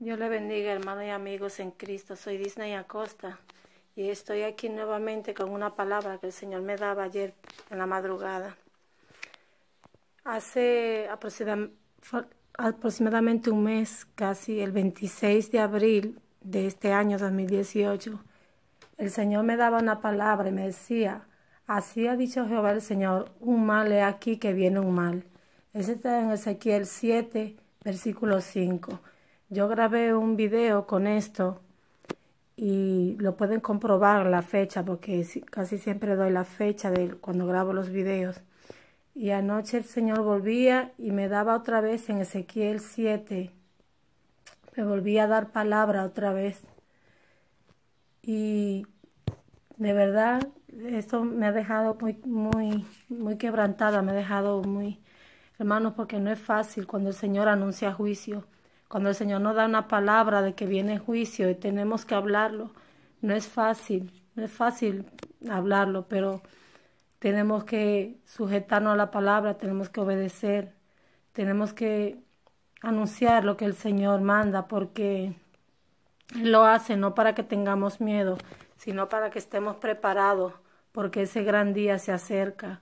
Dios le bendiga, hermano y amigos en Cristo. Soy Disney Acosta y estoy aquí nuevamente con una palabra que el Señor me daba ayer en la madrugada. Hace aproximadamente un mes, casi el 26 de abril de este año 2018, el Señor me daba una palabra y me decía, así ha dicho Jehová el Señor, un mal es aquí que viene un mal. Ese está en Ezequiel 7, versículo 5. Yo grabé un video con esto y lo pueden comprobar la fecha porque casi siempre doy la fecha de cuando grabo los videos. Y anoche el Señor volvía y me daba otra vez en Ezequiel 7. Me volvía a dar palabra otra vez. Y de verdad, esto me ha dejado muy, muy, muy quebrantada, me ha dejado muy, hermanos, porque no es fácil cuando el Señor anuncia juicio. Cuando el Señor nos da una palabra de que viene juicio y tenemos que hablarlo, no es fácil, no es fácil hablarlo, pero tenemos que sujetarnos a la palabra, tenemos que obedecer, tenemos que anunciar lo que el Señor manda, porque Él lo hace no para que tengamos miedo, sino para que estemos preparados, porque ese gran día se acerca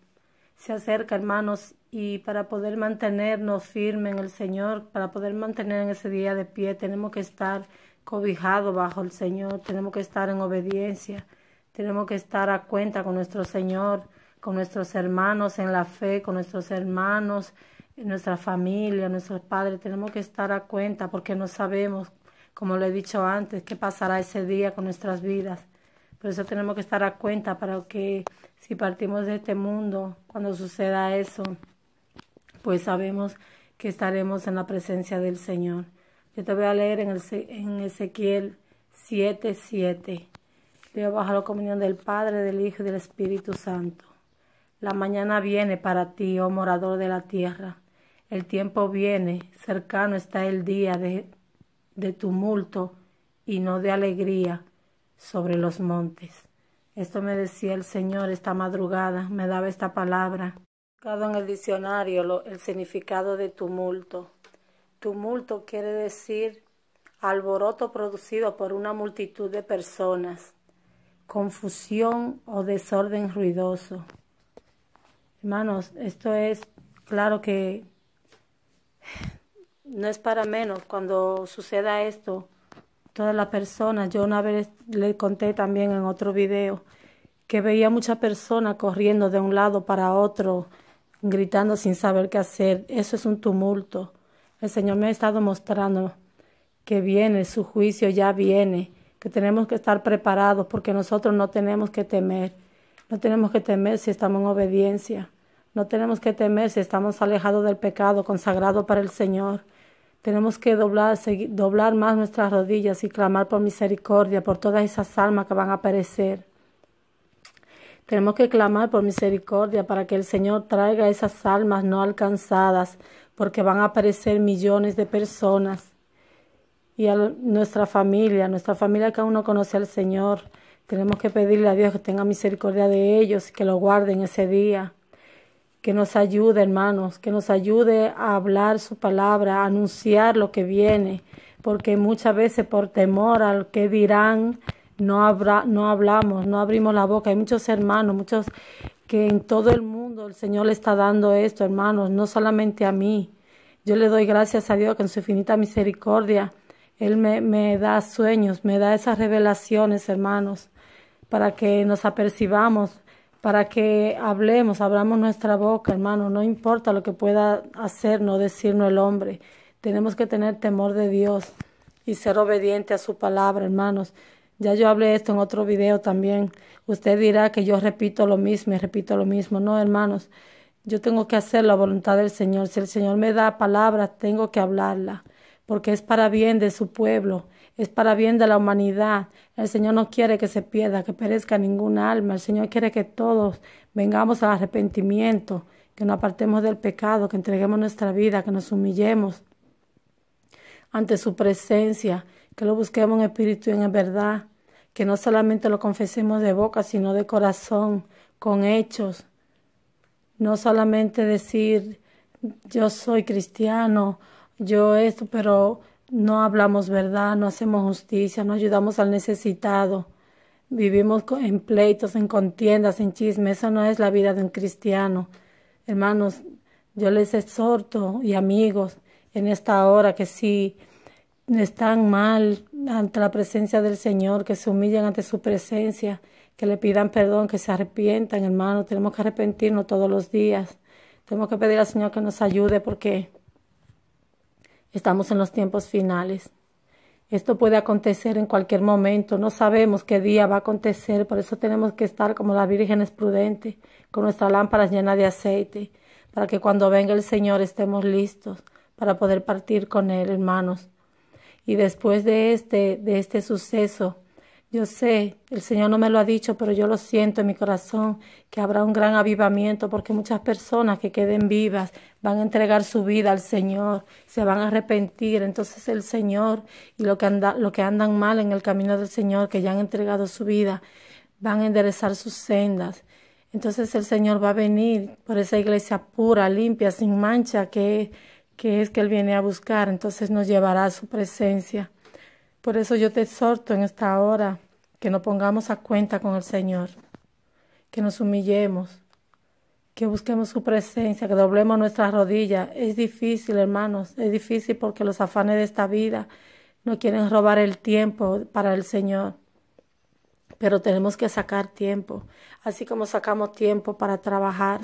se acerca, hermanos, y para poder mantenernos firmes en el Señor, para poder mantener en ese día de pie, tenemos que estar cobijados bajo el Señor, tenemos que estar en obediencia, tenemos que estar a cuenta con nuestro Señor, con nuestros hermanos en la fe, con nuestros hermanos, en nuestra familia, nuestros padres, tenemos que estar a cuenta porque no sabemos, como lo he dicho antes, qué pasará ese día con nuestras vidas. Por eso tenemos que estar a cuenta para que si partimos de este mundo, cuando suceda eso, pues sabemos que estaremos en la presencia del Señor. Yo te voy a leer en, el, en Ezequiel 7:7. Leo bajo la comunión del Padre, del Hijo y del Espíritu Santo. La mañana viene para ti, oh morador de la tierra. El tiempo viene, cercano está el día de, de tumulto y no de alegría sobre los montes. Esto me decía el Señor esta madrugada, me daba esta palabra. en el diccionario el significado de tumulto. Tumulto quiere decir alboroto producido por una multitud de personas, confusión o desorden ruidoso. Hermanos, esto es claro que no es para menos cuando suceda esto todas las personas. Yo una vez le conté también en otro video que veía muchas personas corriendo de un lado para otro, gritando sin saber qué hacer. Eso es un tumulto. El Señor me ha estado mostrando que viene, su juicio ya viene, que tenemos que estar preparados porque nosotros no tenemos que temer. No tenemos que temer si estamos en obediencia. No tenemos que temer si estamos alejados del pecado, consagrado para el Señor. Tenemos que doblar, doblar más nuestras rodillas y clamar por misericordia por todas esas almas que van a aparecer. Tenemos que clamar por misericordia para que el Señor traiga esas almas no alcanzadas, porque van a aparecer millones de personas. Y a nuestra familia, nuestra familia que aún no conoce al Señor, tenemos que pedirle a Dios que tenga misericordia de ellos y que lo guarden ese día que nos ayude, hermanos, que nos ayude a hablar su palabra, a anunciar lo que viene, porque muchas veces por temor al que dirán, no, habrá, no hablamos, no abrimos la boca. Hay muchos hermanos, muchos que en todo el mundo el Señor le está dando esto, hermanos, no solamente a mí. Yo le doy gracias a Dios que en su infinita misericordia Él me da sueños, me da esas revelaciones, hermanos, para que nos apercibamos para que hablemos, abramos nuestra boca, hermano, no importa lo que pueda hacer, no decirnos el hombre, tenemos que tener temor de Dios y ser obediente a su palabra, hermanos. Ya yo hablé esto en otro video también. Usted dirá que yo repito lo mismo y repito lo mismo. No, hermanos, yo tengo que hacer la voluntad del Señor. Si el Señor me da palabras, tengo que hablarla porque es para bien de su pueblo, es para bien de la humanidad. El Señor no quiere que se pierda, que perezca ningún alma. El Señor quiere que todos vengamos al arrepentimiento, que nos apartemos del pecado, que entreguemos nuestra vida, que nos humillemos ante su presencia, que lo busquemos en espíritu y en verdad, que no solamente lo confesemos de boca, sino de corazón, con hechos. No solamente decir yo soy cristiano yo esto, pero no hablamos verdad, no hacemos justicia, no ayudamos al necesitado. Vivimos en pleitos, en contiendas, en chismes. Eso no es la vida de un cristiano. Hermanos, yo les exhorto y amigos en esta hora que si están mal ante la presencia del Señor, que se humillen ante su presencia, que le pidan perdón, que se arrepientan, Hermanos, Tenemos que arrepentirnos todos los días. Tenemos que pedir al Señor que nos ayude porque Estamos en los tiempos finales. Esto puede acontecer en cualquier momento, no sabemos qué día va a acontecer, por eso tenemos que estar como la Virgen es prudente, con nuestra lámpara llena de aceite, para que cuando venga el Señor estemos listos para poder partir con Él, hermanos. Y después de este, de este suceso, yo sé, el Señor no me lo ha dicho, pero yo lo siento en mi corazón, que habrá un gran avivamiento, porque muchas personas que queden vivas van a entregar su vida al Señor, se van a arrepentir. Entonces el Señor y lo que, anda, lo que andan mal en el camino del Señor, que ya han entregado su vida, van a enderezar sus sendas. Entonces el Señor va a venir por esa iglesia pura, limpia, sin mancha, que, que es que Él viene a buscar. Entonces nos llevará a su presencia. Por eso yo te exhorto en esta hora que nos pongamos a cuenta con el Señor, que nos humillemos, que busquemos su presencia, que doblemos nuestras rodillas. Es difícil, hermanos, es difícil porque los afanes de esta vida no quieren robar el tiempo para el Señor. Pero tenemos que sacar tiempo, así como sacamos tiempo para trabajar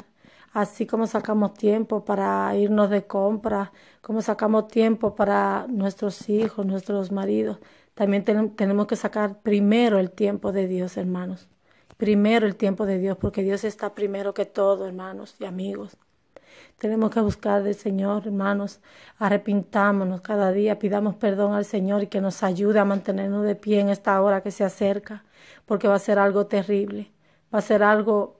así como sacamos tiempo para irnos de compra, como sacamos tiempo para nuestros hijos, nuestros maridos, también tenemos que sacar primero el tiempo de Dios, hermanos. Primero el tiempo de Dios, porque Dios está primero que todo, hermanos y amigos. Tenemos que buscar del Señor, hermanos. Arrepintámonos cada día, pidamos perdón al Señor y que nos ayude a mantenernos de pie en esta hora que se acerca, porque va a ser algo terrible, va a ser algo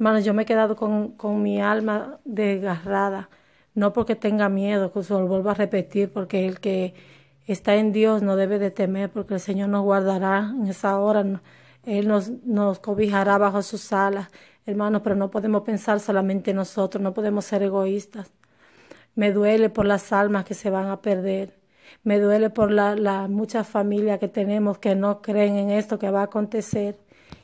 Hermano, yo me he quedado con, con mi alma desgarrada, no porque tenga miedo, que se lo vuelva a repetir, porque el que está en Dios no debe de temer, porque el Señor nos guardará en esa hora, Él nos, nos cobijará bajo sus alas. Hermanos, pero no podemos pensar solamente nosotros, no podemos ser egoístas. Me duele por las almas que se van a perder. Me duele por la la muchas familias que tenemos que no creen en esto que va a acontecer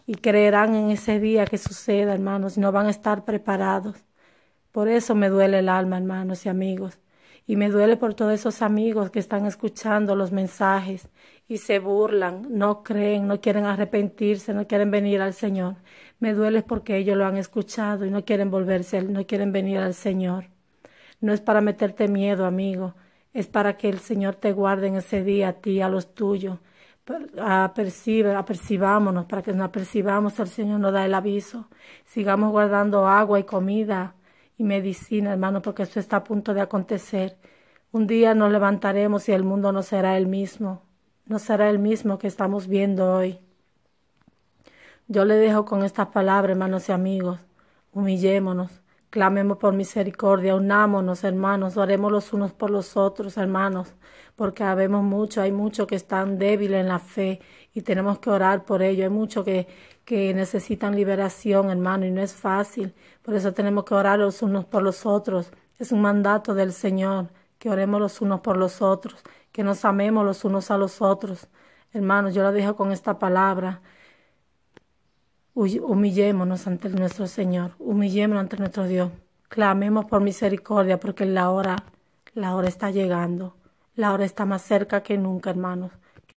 y creerán en ese día que suceda, hermanos, y no van a estar preparados. Por eso me duele el alma, hermanos y amigos. Y me duele por todos esos amigos que están escuchando los mensajes y se burlan, no creen, no quieren arrepentirse, no quieren venir al Señor. Me duele porque ellos lo han escuchado y no quieren volverse, no quieren venir al Señor. No es para meterte miedo, amigo, es para que el Señor te guarde en ese día a ti, a los tuyos, apercibe, apercibámonos para que nos apercibamos, el Señor nos da el aviso. Sigamos guardando agua y comida y medicina, hermano, porque esto está a punto de acontecer. Un día nos levantaremos y el mundo no será el mismo, no será el mismo que estamos viendo hoy. Yo le dejo con estas palabras, hermanos y amigos. Humillémonos Clamemos por misericordia, unámonos, hermanos, oremos los unos por los otros, hermanos, porque habemos mucho, hay muchos que están débiles en la fe y tenemos que orar por ello. Hay muchos que, que necesitan liberación, hermano, y no es fácil. Por eso tenemos que orar los unos por los otros. Es un mandato del Señor que oremos los unos por los otros, que nos amemos los unos a los otros. Hermanos, yo lo dejo con esta palabra humillémonos ante nuestro Señor, humillémonos ante nuestro Dios. Clamemos por misericordia porque la hora, la hora está llegando. La hora está más cerca que nunca, hermanos.